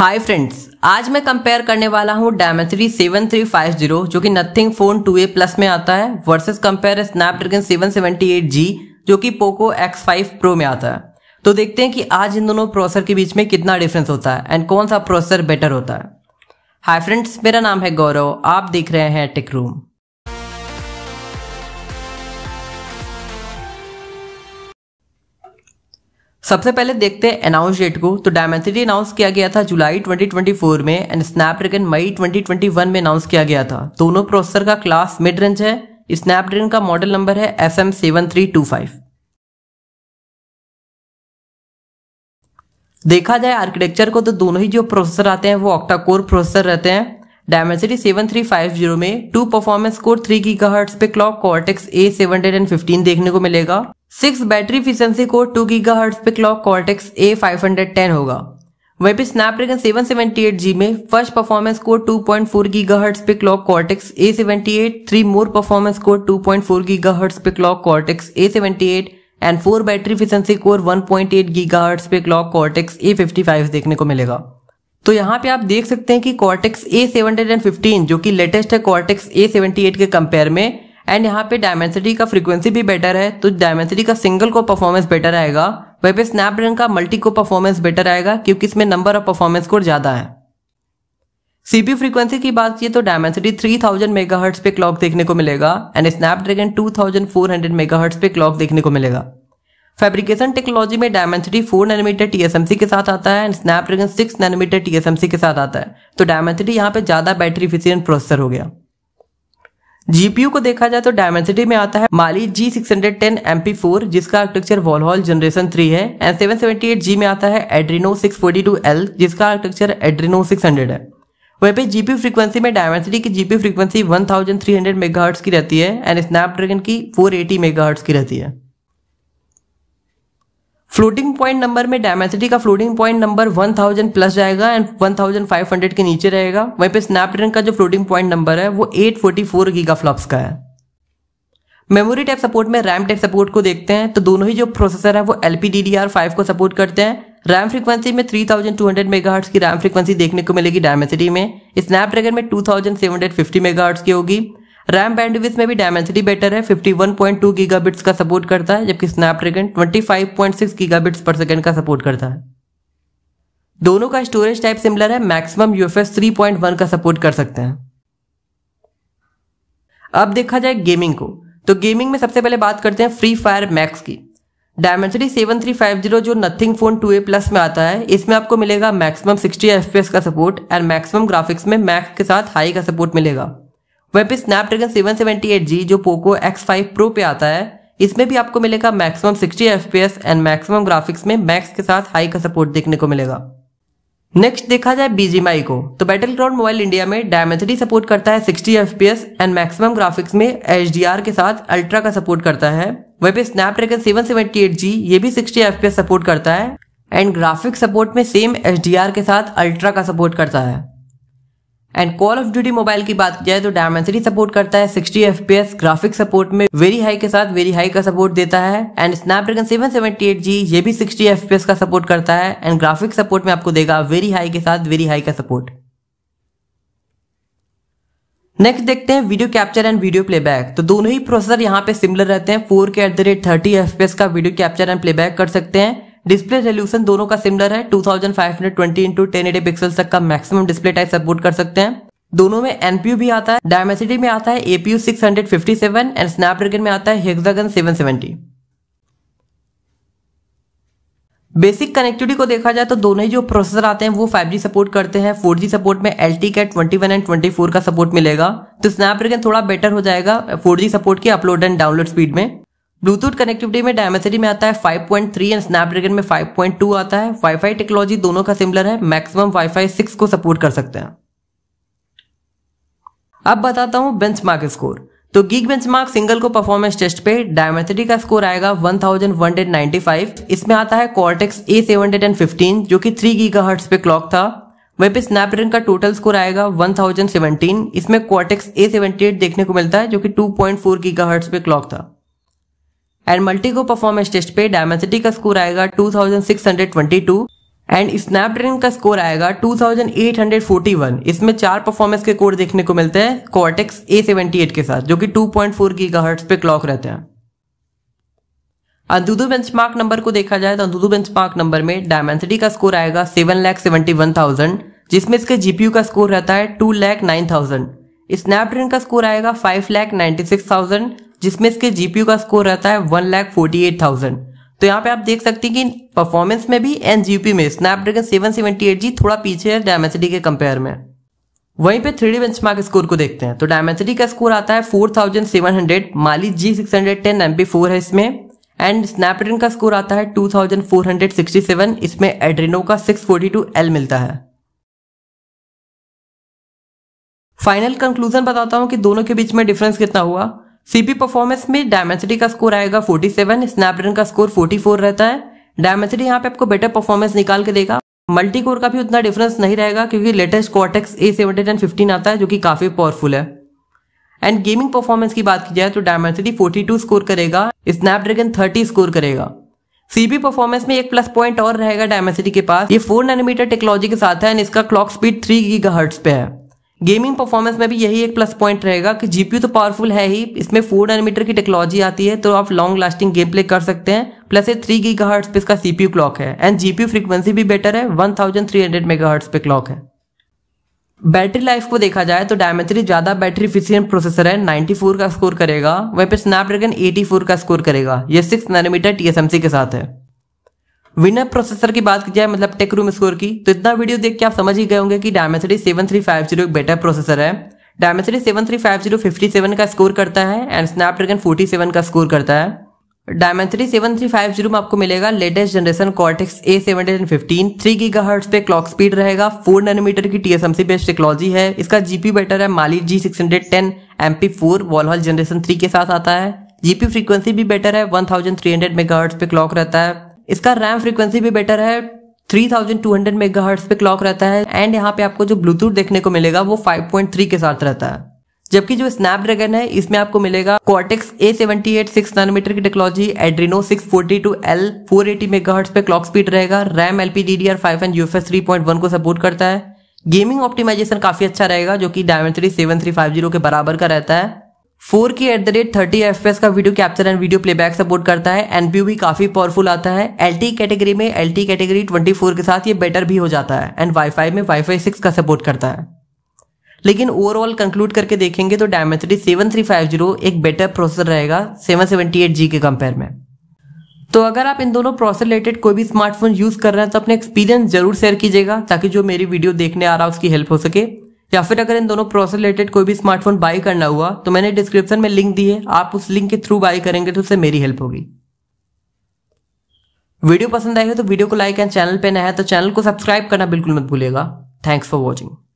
hi friends आज मैं compare करने वाला हूँ डायमेट्री 7350 जो कि नथिंग फोन 2A प्लस में आता है वर्सेस कंपेयर स्नैपड्रैगन 778G जो कि पोको X5 प्रो में आता है तो देखते हैं कि आज इन दोनों प्रोसेसर के बीच में कितना डिफरेंस होता है एंड कौन सा प्रोसेसर बेटर होता है हाय फ्रेंड्स मेरा नाम है गौरव आप देख रहे हैं टिक रूम सबसे पहले देखते हैं अनाउंस डेट को तो डायमेंसिटी अनाउंस किया गया था जुलाई 2024 में एंड स्नैपड्रैगन मई 2021 में अनाउंस किया गया था दोनों प्रोसेसर का क्लास मिड रेंज है स्नैपड्रैगन का मॉडल नंबर है एफ एम देखा जाए आर्किटेक्चर को तो दोनों ही जो प्रोसेसर आते हैं वो ऑक्टा कोर प्रोसेसर रहते हैं डायमेंसिटी 7350 में टू परफॉर्मेंस कोर 3 गीगाहर्ट्ज पे क्लॉक कॉर्टेक्स ए715 देखने को मिलेगा सिक्स बैटरी इफिशियंसी को टू गीगा हर्ट्स पे clock Cortex A five hundred ten होगा वहीं पे Snapdragon seven seventy eight G में फर्स्ट परफॉर्मेंस को टू पॉइंट फोर 2.4 गीगाहर्ट्ज पे clock Cortex A seventy eight three more performance को two point four 2.4 gigahertz पे clock Cortex A seventy eight and four battery efficiency core 1.8 gigahertz पे clock Cortex A fifty five देखने को मिलेगा तो यहाँ पे आप देख सकते हैं कि Cortex A seven hundred and fifteen जो कि लेटेस्ट है कॉर्टेक्स ए सेवेंटी एट के कंपेयर में एंड यहाँ पे डायमेंसिटी का फ्रीक्वेंसी भी बेटर है तो डायमेंसिटी का सिंगल को परफॉर्मेंस बेटर आएगा वहीं पे स्नैपड्रैगन का मल्टी को परफॉर्मेंस बेटर आएगा क्योंकि इसमें नंबर ऑफ परफॉर्मेंस को ज़्यादा है सीपी फ्रीक्वेंसी की बात की तो डायमेंसिटी 3000 मेगाहर्ट्ज पे क्लॉक देखने को मिलेगा एंड स्नैपड्रैगन 2400 मेगाहर्ट्ज पे क्लॉक देखने को मिलेगा फैब्रिकेशन टेक्नोलॉजी में डायमेंसिटी 4 नैनोमीटर टीएसएमसी के साथ आता है एंड स्नैपड्रैगन 6 नैनोमीटर टीएसएमसी के साथ आता है तो डायमेंसिटी यहाँ पे ज़्यादा बैटरी इफिशियंट प्रोसेसर हो गया जीपीयू को देखा जाए तो डायमेंसिटी में आता है Mali G six hundred ten M P four जिसका आर्किटेक्चर वॉलहॉल जनरेशन थ्री है and seven seventy eight G में आता है Adreno six forty two L जिसका आर्किटेक्चर एड्रीनो सिक्स हंड्रेड है वहीं पे जीपी फ्रीक्वेंसी में डायमेंसिटी की GP frequency one thousand three hundred megahertz की रहती है एंड स्नैपड्रैगन की फोर एटी मेगाहर्ट्स की रहती है फ्लोटिंग पॉइंट नंबर में डायमेसिटी का फ्लोटिंग पॉइंट नंबर 1000 प्लस जाएगा एंड 1500 के नीचे रहेगा वहीं पे स्नैपड्रैगन का जो फ्लोटिंग पॉइंट नंबर है वो 844 फोर्टी फ्लॉप्स का है मेमोरी टाइप सपोर्ट में रैम टाइप सपोर्ट को देखते हैं तो दोनों ही जो प्रोसेसर है वो एल को सपोर्ट करते हैं रैम फ्रीक्वेंसी में 3200 हार्ट की रैम फ्रीक्वेंसी देखने को मिलेगी डायमेसिटी में स्नैपड्रैगन में 2750 हार्ट की होगी रैम बैंडविथ में भी डायमेंसिटी बेटर है टू गीगाबिट्स का सपोर्ट करता है जबकि स्नैपड्रैगन 25.6 गीगाबिट्स पर सेकेंड का सपोर्ट करता है दोनों का स्टोरेज टाइप सिमिलर है मैक्सिमम यूएफएस वन का सपोर्ट कर सकते हैं अब देखा जाए गेमिंग को तो गेमिंग में सबसे पहले बात करते हैं फ्री फायर मैक्स की Dimensity seven three five zero जो Nothing phone two A plus में आता है इसमें आपको मिलेगा मैक्सिमम सिक्सटी एफ का सपोर्ट एंड मैक्सिमम ग्राफिक्स में मैक्स के साथ हाई का सपोर्ट मिलेगा वहीं पे स्नैपड्रैगन जी जो पोको X5 Pro पे आता है इसमें भी आपको मिलेगा maximum 60 F and maximum graphics में मैक्स के साथ हाई का सपोर्ट देखने को मिलेगा नेक्स्ट देखा जाए बीजीएमआई को तो बैटल ग्राउंड मोबाइल इंडिया में डायमेथडी सपोर्ट करता है 60 एफ एंड मैक्सिमम ग्राफिक्स में एच के साथ अल्ट्रा का सपोर्ट करता है वहीं पे स्नैपड्रैगन जी ये भी सिक्सटी एफ सपोर्ट करता है एंड ग्राफिक सपोर्ट में सेम एच के साथ अल्ट्रा का सपोर्ट करता है and Call of Duty mobile की बात की जाए तो डायमेंसिटी सपोर्ट करता है 60 एफ ग्राफिक सपोर्ट में वेरी हाई के साथ वेरी हाई का सपोर्ट देता है एंड स्नैपड्रैगन जी ये भी सिक्सटी एफ का सपोर्ट करता है एंड ग्राफिक सपोर्ट में आपको देगा वेरी हाई के साथ वेरी हाई का सपोर्ट नेक्स्ट देखते हैं video capture and video playback तो दोनों ही प्रोसेसर यहाँ पे सिमिलर रहते हैं four K at the rate thirty F का वीडियो कैप्चर एंड प्लेबैक कर सकते हैं डिस्प्ले रेजोल्यूशन दोनों का सिमिलर है 2520 इंटू 1080 पिक्सल्स तक का मैक्सिमम डिस्प्ले टाइप सपोर्ट कर सकते हैं दोनों में एनपीयू भी आता है डायमेसिटी में आता है एपीयू 657 एंड स्नैपड्रैगन में आता है हेक्सागन 770 बेसिक कनेक्टिविटी को देखा जाए तो दोनों ही जो प्रोसेसर आते हैं वो 5G सपोर्ट करते हैं 4G सपोर्ट में एल टी का ट्वेंटी एंड 24 का सपोर्ट मिलेगा तो स्नैपड्रैगन थोड़ा बेटर हो जाएगा 4G सपोर्ट के अपलोड एंड डाउनलोड स्पीड में ब्लूटूथ कनेक्टिविटी में डायमेसिटी में आता है 5.3 एंड स्नैपड्रैगन में 5.2 आता है वाईफाई टेक्नोलॉजी दोनों का सिमिलर है मैक्सिमम वाईफाई 6 को सपोर्ट कर सकते हैं अब बताता हूं बेंचमार्क स्कोर तो Geek benchmark single core performance test पे डायमेसिटी का स्कोर आएगा 1195 इसमें आता है कॉर्टेक्स ए जो कि 3 गीगाहर्ट्ज पे क्लॉक था वहीं पे स्नैपड्रैगन का टोटल स्कोर आएगा 1017 इसमें कॉर्टेक्स ए देखने को मिलता है जो कि 2.4 गीगाहर्ट्ज पे क्लॉक था and multi core performance test पे डायमेंसिटी का स्कोर आएगा 2622 एंड स्नैपड्रैगन का स्कोर आएगा 2841 इसमें चार परफॉर्मेंस के कोड देखने को मिलते हैं कॉर्टेक्स A78 के साथ जो कि 2.4 फोर पे क्लॉक रहते हैं बेंच मार्क नंबर को देखा जाए तो बेंच मार्क नंबर में डायमेंसिटी का स्कोर आएगा seven lakh seventy one thousand जिसमें इसके जीपीयू का स्कोर रहता है two lakh nine thousand Snapdragon का स्कोर आएगा five lakh ninety six thousand जिसमें इसके जीपीयू का स्कोर रहता है one lakh forty eight thousand तो यहाँ पे आप देख सकते हैं कि परफॉर्मेंस में भी एंड जीपी में Snapdragon seven seventy eight G थोड़ा पीछे है डायमेंसिटी के कंपेयर में वहीं पे थ्री डी बेंच स्कोर को देखते हैं तो डायमेंसिटी का स्कोर आता है four thousand seven hundred Mali G six hundred ten M P four है इसमें एंड स्नैपड्रैगन का स्कोर आता है two thousand four hundred sixty seven इसमें एड्रेनो का सिक्स फोर्टी टू एल मिलता है फाइनल कंक्लूजन बताता हूं कि दोनों के बीच में डिफरेंस कितना हुआ सीपी परफॉर्मेंस में डायमेंसिटी का स्कोर आएगा 47 स्नैपड्रैगन का स्कोर 44 रहता है डायमेंसिटी यहाँ पे आपको बेटर परफॉर्मेंस निकाल के देगा मल्टी कोर का भी उतना डिफरेंस नहीं रहेगा क्योंकि latest Cortex A seventy fifteen आता है जो कि काफ़ी पावरफुल है एंड गेमिंग परफॉर्मेंस की बात की जाए तो डायमेंसिटी फोर्टी स्कोर करेगा स्नैपड्रैगन थर्टी स्कोर करेगा सीबी परफॉर्मेंस में एक प्लस पॉइंट और रहेगा डायमेंसिटी के पास ये फोर नैनोमीटर टेक्नोलॉजी के साथ है एंड इसका क्लॉक स्पीड थ्री गीगा पे है गेमिंग परफॉर्मेंस में भी यही एक प्लस पॉइंट रहेगा कि जीपीयू तो पावरफुल है ही इसमें फोर डायमीटर की टेक्नोलॉजी आती है तो आप लॉन्ग लास्टिंग गेम प्ले कर सकते हैं प्लस ये थ्री गीगा हर्ट्स पे इसका सीपीयू क्लॉक है एंड जीपीयू फ्रीक्वेंसी भी बेटर है one thousand three hundred megahertz पे क्लॉक है बैटरी लाइफ को देखा जाए तो डायमेट्री ज़्यादा बैटरी इफिशियंट प्रोसेसर है 94 का स्कोर करेगा वहीं पर स्नैपड्रैगन 84 का स्कोर करेगा ये 6 नैनोमीटर टीएसएमसी के साथ है विनर प्रोसेसर की बात की जाए मतलब टेक रूम स्कोर की तो इतना वीडियो देख के आप समझ ही गए होंगे कि Dimensity seven three five zero एक बेटर प्रोसेसर है Dimensity seven three five zero fifty seven का स्कोर करता है एंड स्नैपड्रैगन फोर्टी सेवन का स्कोर करता है Dimensity seven three five zero में आपको मिलेगा latest generation Cortex A seven fifteen three की गर्ट्स पे क्लॉक स्पीड रहेगा फोर नैनोमीटर की T S M C best technology है इसका जीपी बेटर है Mali G six hundred ten M P four Valhall generation three के साथ आता है जीपी फ्रीक्वेंसी भी बेटर है one thousand three hundred megahertz पे क्लॉक रहता है इसका रैम फ्रीक्वेंसी भी बेटर है 3200 मेगाहर्ट्ज पे क्लॉक रहता है एंड यहाँ पे आपको जो ब्लूटूथ देखने को मिलेगा वो 5.3 के साथ रहता है जबकि जो स्नैपड्रैगन है इसमें आपको मिलेगा Cortex A seventy eight six nanometer की technology Adreno six forty two L four eighty hertz पे क्लॉक स्पीड रहेगा RAM L P D D R five and UFS three point one को सपोर्ट करता है गेमिंग ऑप्टिमाइजेशन काफी अच्छा रहेगा जो कि Dimensity seven three five zero के बराबर का रहता है four K at the rate thirty F S का video capture and video playback support करता है एनपीयू भी काफी पावरफुल आता है एल टी कैटेगरी में एल कैटेगरी ट्वेंटी फोर के साथ ये बेटर भी हो जाता है एंड वाईफाई में वाईफाई सिक्स का सपोर्ट करता है लेकिन ओवरऑल कंक्लूड करके देखेंगे तो Dimensity seven three five zero एक बेटर प्रोसेसर रहेगा सेवन सेवेंटी एट जी के कंपेयर में तो अगर आप इन दोनों प्रोसेसर रिलेटेड कोई भी स्मार्टफोन यूज कर रहे हैं तो अपने एक्सपीरियंस जरूर शेयर कीजिएगा ताकि जो मेरी वीडियो देखने आ रहा है उसकी हेल्प हो सके या फिर अगर इन दोनों प्रोसेस रिलेटेड कोई भी स्मार्टफोन बाय करना हुआ तो मैंने डिस्क्रिप्शन में लिंक दी है आप उस लिंक के थ्रू बाई करेंगे तो उससे मेरी हेल्प होगी वीडियो पसंद आई हो तो वीडियो को लाइक एंड चैनल पर नया है तो चैनल को सब्सक्राइब करना बिल्कुल मत भूलेगा थैंक्स फॉर वॉचिंग